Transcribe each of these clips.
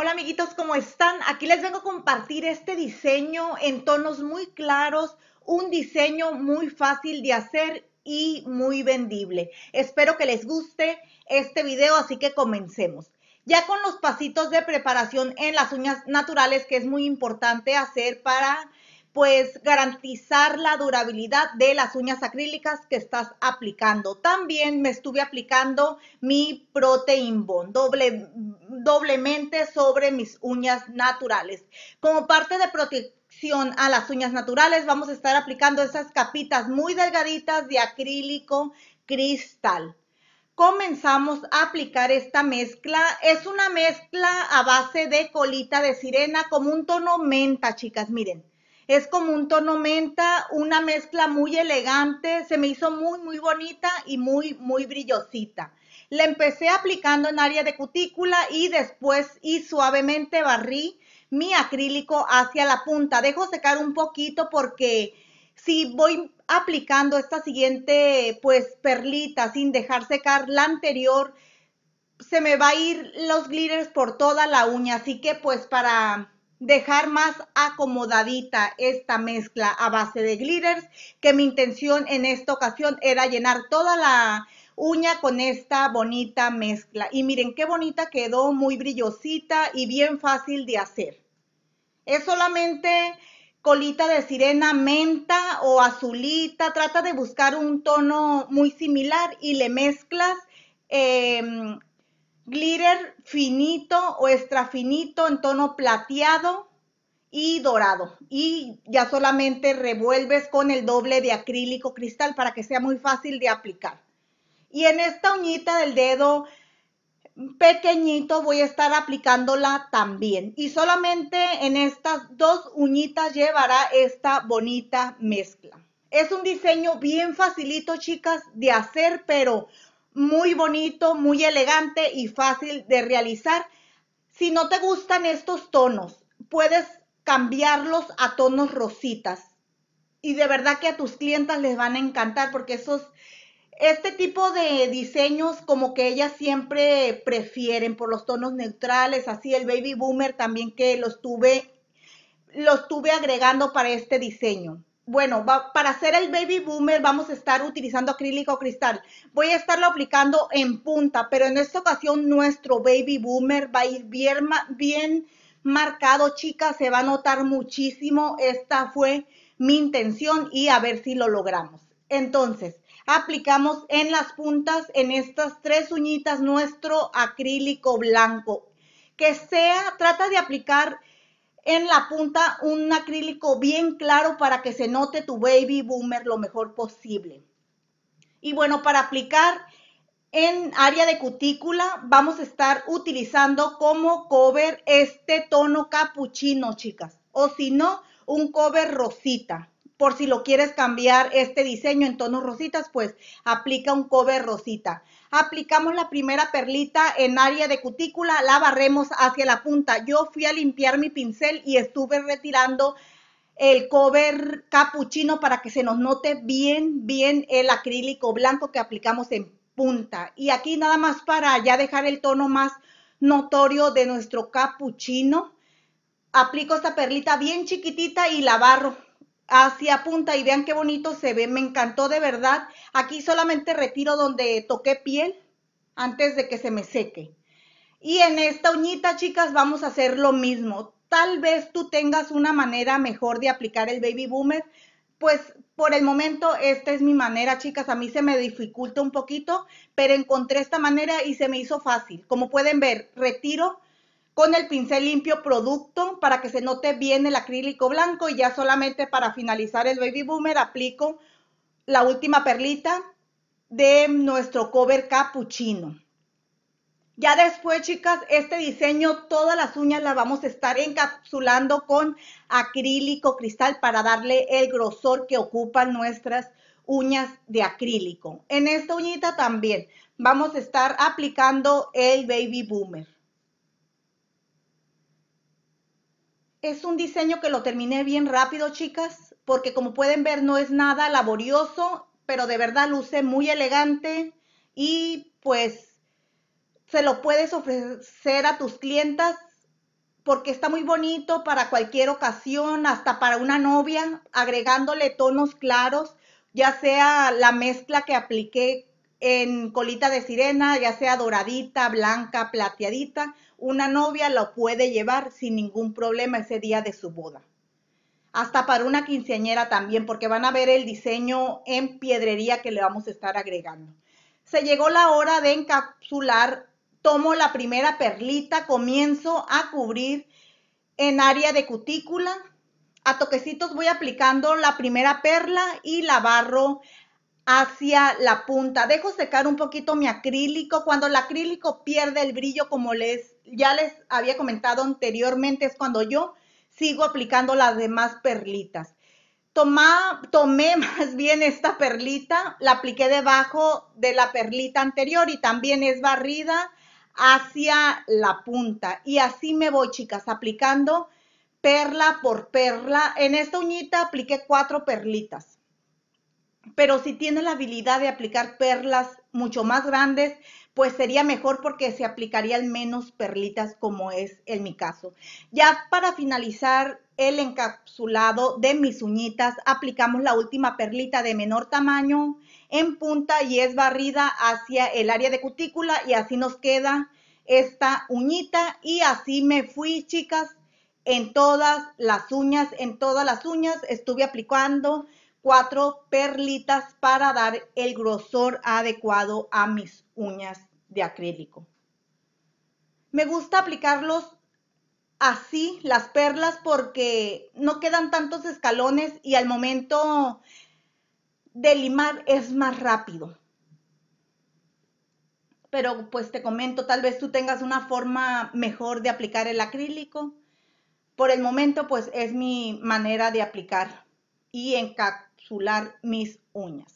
Hola amiguitos, ¿cómo están? Aquí les vengo a compartir este diseño en tonos muy claros, un diseño muy fácil de hacer y muy vendible. Espero que les guste este video, así que comencemos. Ya con los pasitos de preparación en las uñas naturales, que es muy importante hacer para pues garantizar la durabilidad de las uñas acrílicas que estás aplicando. También me estuve aplicando mi Protein Bond, doble doblemente sobre mis uñas naturales. Como parte de protección a las uñas naturales, vamos a estar aplicando esas capitas muy delgaditas de acrílico cristal. Comenzamos a aplicar esta mezcla. Es una mezcla a base de colita de sirena como un tono menta, chicas, miren. Es como un tono menta, una mezcla muy elegante, se me hizo muy, muy bonita y muy, muy brillosita. La empecé aplicando en área de cutícula y después y suavemente barrí mi acrílico hacia la punta. Dejo secar un poquito porque si voy aplicando esta siguiente pues perlita sin dejar secar la anterior, se me va a ir los glitters por toda la uña. Así que pues para dejar más acomodadita esta mezcla a base de glitters, que mi intención en esta ocasión era llenar toda la uña con esta bonita mezcla. Y miren qué bonita quedó, muy brillosita y bien fácil de hacer. Es solamente colita de sirena menta o azulita, trata de buscar un tono muy similar y le mezclas em, glitter finito o extra finito en tono plateado y dorado. Y ya solamente revuelves con el doble de acrílico cristal para que sea muy fácil de aplicar. Y en esta uñita del dedo pequeñito voy a estar aplicándola también. Y solamente en estas dos uñitas llevará esta bonita mezcla. Es un diseño bien facilito, chicas, de hacer, pero muy bonito, muy elegante y fácil de realizar. Si no te gustan estos tonos, puedes cambiarlos a tonos rositas. Y de verdad que a tus clientas les van a encantar porque esos este tipo de diseños como que ellas siempre prefieren por los tonos neutrales, así el baby boomer también que los tuve, los tuve agregando para este diseño. Bueno, para hacer el baby boomer vamos a estar utilizando acrílico cristal. Voy a estarlo aplicando en punta, pero en esta ocasión nuestro baby boomer va a ir bien, bien marcado, chicas. Se va a notar muchísimo. Esta fue mi intención y a ver si lo logramos. Entonces, aplicamos en las puntas, en estas tres uñitas, nuestro acrílico blanco. Que sea, trata de aplicar en la punta un acrílico bien claro para que se note tu baby boomer lo mejor posible. Y bueno, para aplicar en área de cutícula vamos a estar utilizando como cover este tono capuchino, chicas. O si no, un cover rosita por si lo quieres cambiar este diseño en tonos rositas, pues aplica un cover rosita. Aplicamos la primera perlita en área de cutícula, la barremos hacia la punta. Yo fui a limpiar mi pincel y estuve retirando el cover capuchino para que se nos note bien, bien el acrílico blanco que aplicamos en punta. Y aquí nada más para ya dejar el tono más notorio de nuestro capuchino, aplico esta perlita bien chiquitita y la barro hacia punta y vean qué bonito se ve, me encantó de verdad. Aquí solamente retiro donde toqué piel antes de que se me seque. Y en esta uñita, chicas, vamos a hacer lo mismo. Tal vez tú tengas una manera mejor de aplicar el baby boomer. Pues por el momento esta es mi manera, chicas. A mí se me dificulta un poquito, pero encontré esta manera y se me hizo fácil. Como pueden ver, retiro con el pincel limpio producto para que se note bien el acrílico blanco y ya solamente para finalizar el baby boomer aplico la última perlita de nuestro cover capuchino. Ya después, chicas, este diseño, todas las uñas las vamos a estar encapsulando con acrílico cristal para darle el grosor que ocupan nuestras uñas de acrílico. En esta uñita también vamos a estar aplicando el Baby Boomer. Es un diseño que lo terminé bien rápido, chicas, porque como pueden ver no es nada laborioso, pero de verdad luce muy elegante y pues se lo puedes ofrecer a tus clientas porque está muy bonito para cualquier ocasión, hasta para una novia, agregándole tonos claros, ya sea la mezcla que apliqué en colita de sirena, ya sea doradita, blanca, plateadita, una novia lo puede llevar sin ningún problema ese día de su boda. Hasta para una quinceañera también, porque van a ver el diseño en piedrería que le vamos a estar agregando. Se llegó la hora de encapsular, tomo la primera perlita, comienzo a cubrir en área de cutícula. A toquecitos voy aplicando la primera perla y la barro hacia la punta. Dejo secar un poquito mi acrílico. Cuando el acrílico pierde el brillo, como les ya les había comentado anteriormente, es cuando yo sigo aplicando las demás perlitas. tomé más bien esta perlita, la apliqué debajo de la perlita anterior y también es barrida hacia la punta. Y así me voy, chicas, aplicando perla por perla. En esta uñita apliqué cuatro perlitas pero si tiene la habilidad de aplicar perlas mucho más grandes, pues sería mejor porque se aplicarían menos perlitas como es en mi caso. Ya para finalizar el encapsulado de mis uñitas, aplicamos la última perlita de menor tamaño en punta y es barrida hacia el área de cutícula y así nos queda esta uñita y así me fui, chicas, en todas las uñas, en todas las uñas estuve aplicando cuatro perlitas para dar el grosor adecuado a mis uñas de acrílico. Me gusta aplicarlos así, las perlas, porque no quedan tantos escalones y al momento de limar es más rápido. Pero pues te comento, tal vez tú tengas una forma mejor de aplicar el acrílico. Por el momento pues es mi manera de aplicar y encapsular mis uñas.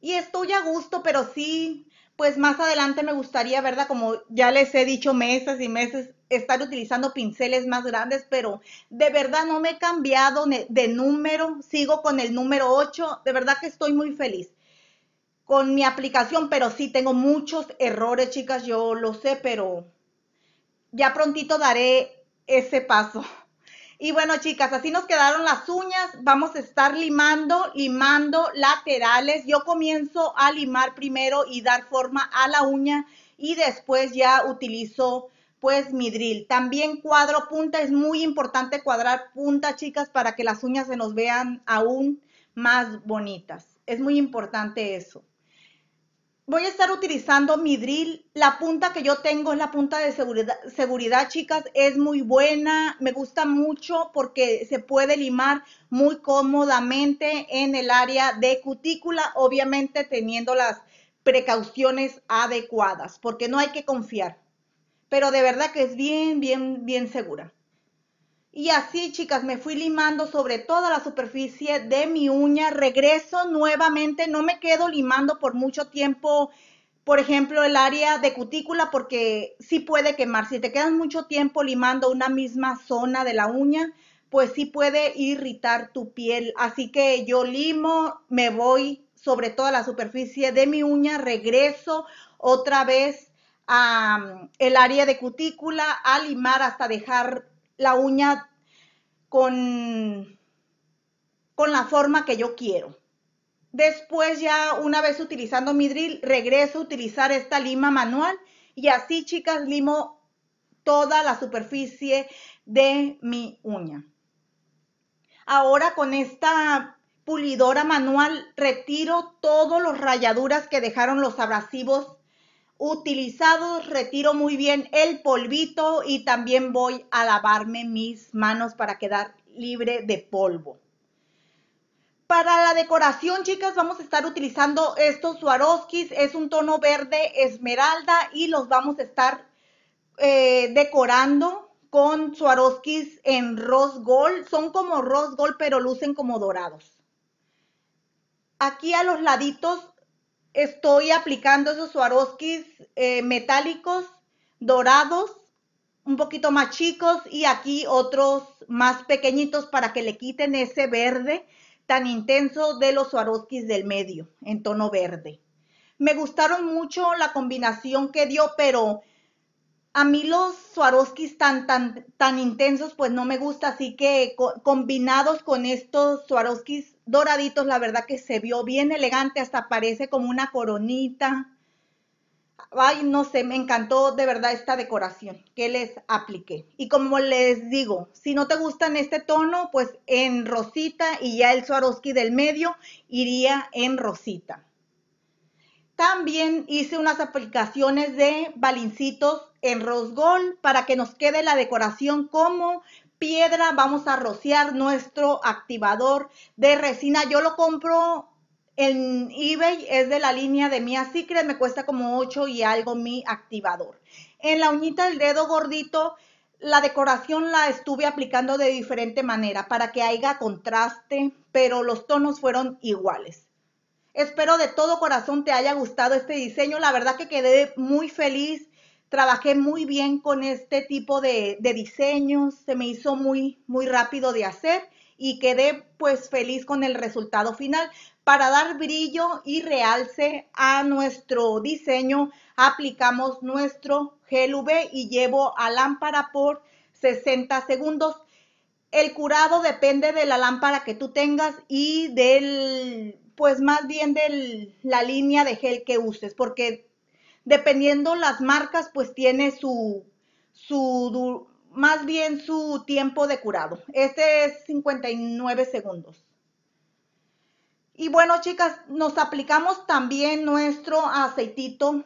Y estoy a gusto, pero sí, pues más adelante me gustaría, ¿verdad? Como ya les he dicho meses y meses, estar utilizando pinceles más grandes, pero de verdad no me he cambiado de número, sigo con el número 8, de verdad que estoy muy feliz con mi aplicación, pero sí tengo muchos errores, chicas, yo lo sé, pero ya prontito daré ese paso. Y bueno, chicas, así nos quedaron las uñas. Vamos a estar limando, limando laterales. Yo comienzo a limar primero y dar forma a la uña y después ya utilizo pues mi drill. También cuadro punta, es muy importante cuadrar punta, chicas, para que las uñas se nos vean aún más bonitas. Es muy importante eso voy a estar utilizando mi drill. La punta que yo tengo es la punta de seguridad, seguridad, chicas. Es muy buena, me gusta mucho porque se puede limar muy cómodamente en el área de cutícula, obviamente teniendo las precauciones adecuadas, porque no hay que confiar. Pero de verdad que es bien, bien, bien segura. Y así, chicas, me fui limando sobre toda la superficie de mi uña. Regreso nuevamente, no me quedo limando por mucho tiempo, por ejemplo, el área de cutícula, porque sí puede quemar. Si te quedas mucho tiempo limando una misma zona de la uña, pues sí puede irritar tu piel. Así que yo limo, me voy sobre toda la superficie de mi uña, regreso otra vez a mm, el área de cutícula a limar hasta dejar la uña con, con la forma que yo quiero. Después ya una vez utilizando mi drill, regreso a utilizar esta lima manual y así, chicas, limo toda la superficie de mi uña. Ahora con esta pulidora manual retiro todos los rayaduras que dejaron los abrasivos utilizados, retiro muy bien el polvito y también voy a lavarme mis manos para quedar libre de polvo. Para la decoración, chicas, vamos a estar utilizando estos Swarovskis. Es un tono verde esmeralda y los vamos a estar eh, decorando con Swarovskis en rose gold. Son como rose gold, pero lucen como dorados. Aquí a los laditos estoy aplicando esos Swarovskis eh, metálicos, dorados, un poquito más chicos y aquí otros más pequeñitos para que le quiten ese verde tan intenso de los Swarovskis del medio, en tono verde. Me gustaron mucho la combinación que dio, pero a mí los Swarovskis tan, tan, intensos, pues no me gusta, así que combinados con estos Swarovskis doraditos, la verdad que se vio bien elegante, hasta parece como una coronita. Ay, no sé, me encantó de verdad esta decoración que les apliqué. Y como les digo, si no te gustan este tono, pues en rosita y ya el Swarovski del medio iría en rosita. También hice unas aplicaciones de balincitos en rosgón para que nos quede la decoración como piedra. Vamos a rociar nuestro activador de resina. Yo lo compro en eBay, es de la línea de Mia Secret, me cuesta como 8 y algo mi activador. En la uñita del dedo gordito, la decoración la estuve aplicando de diferente manera para que haya contraste, pero los tonos fueron iguales. Espero de todo corazón te haya gustado este diseño. La verdad que quedé muy feliz trabajé muy bien con este tipo de, diseños, se me hizo muy, muy rápido de hacer y quedé pues feliz con el resultado final para dar brillo y realce a nuestro diseño, aplicamos nuestro gel UV y llevo a lámpara por 60 segundos. El curado depende de la lámpara que tú tengas y del, pues más bien de la línea de gel que uses, porque dependiendo las marcas, pues tiene su, su, más bien su tiempo de curado. Este es 59 segundos. Y bueno, chicas, nos aplicamos también nuestro aceitito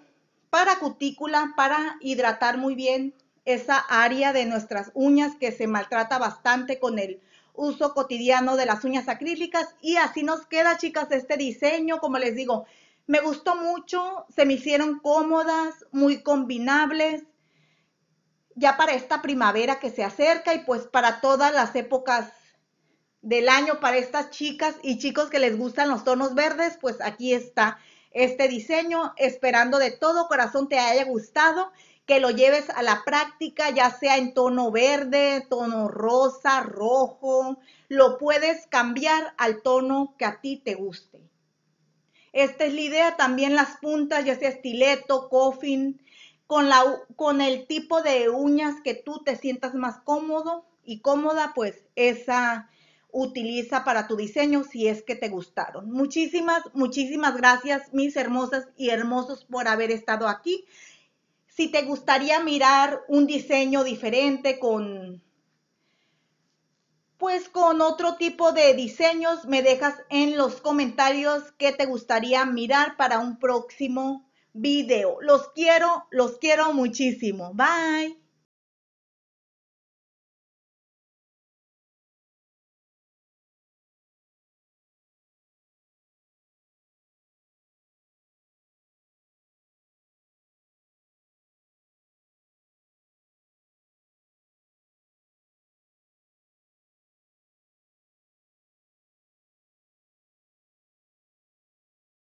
para cutícula, para hidratar muy bien esa área de nuestras uñas que se maltrata bastante con el uso cotidiano de las uñas acrílicas. Y así nos queda, chicas, este diseño, como les digo, me gustó mucho, se me hicieron cómodas, muy combinables, ya para esta primavera que se acerca y pues para todas las épocas del año, para estas chicas y chicos que les gustan los tonos verdes, pues aquí está este diseño, esperando de todo corazón te haya gustado, que lo lleves a la práctica, ya sea en tono verde, tono rosa, rojo, lo puedes cambiar al tono que a ti te guste. Esta es la idea, también las puntas, ya sea estileto, coffin, con, la, con el tipo de uñas que tú te sientas más cómodo y cómoda, pues esa utiliza para tu diseño si es que te gustaron. Muchísimas, muchísimas gracias mis hermosas y hermosos por haber estado aquí. Si te gustaría mirar un diseño diferente con pues con otro tipo de diseños. Me dejas en los comentarios que te gustaría mirar para un próximo video. Los quiero, los quiero muchísimo. Bye.